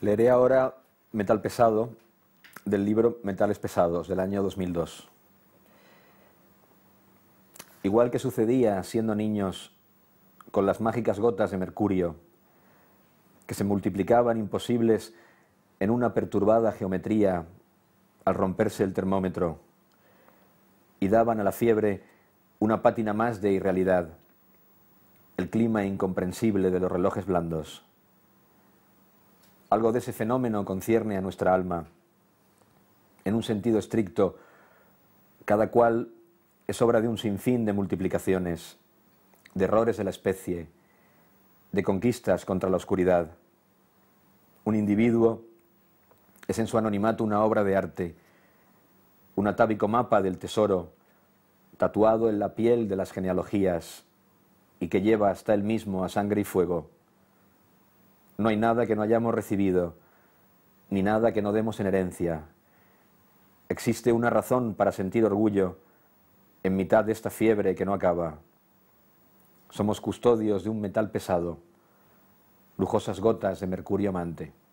Leeré ahora Metal Pesado del libro Metales Pesados del año 2002. Igual que sucedía siendo niños con las mágicas gotas de mercurio, que se multiplicaban imposibles en una perturbada geometría al romperse el termómetro y daban a la fiebre una pátina más de irrealidad, el clima incomprensible de los relojes blandos. Algo de ese fenómeno concierne a nuestra alma. En un sentido estricto, cada cual es obra de un sinfín de multiplicaciones, de errores de la especie, de conquistas contra la oscuridad. Un individuo es en su anonimato una obra de arte, un atávico mapa del tesoro, tatuado en la piel de las genealogías y que lleva hasta él mismo a sangre y fuego no hay nada que no hayamos recibido, ni nada que no demos en herencia. Existe una razón para sentir orgullo en mitad de esta fiebre que no acaba. Somos custodios de un metal pesado, lujosas gotas de mercurio amante.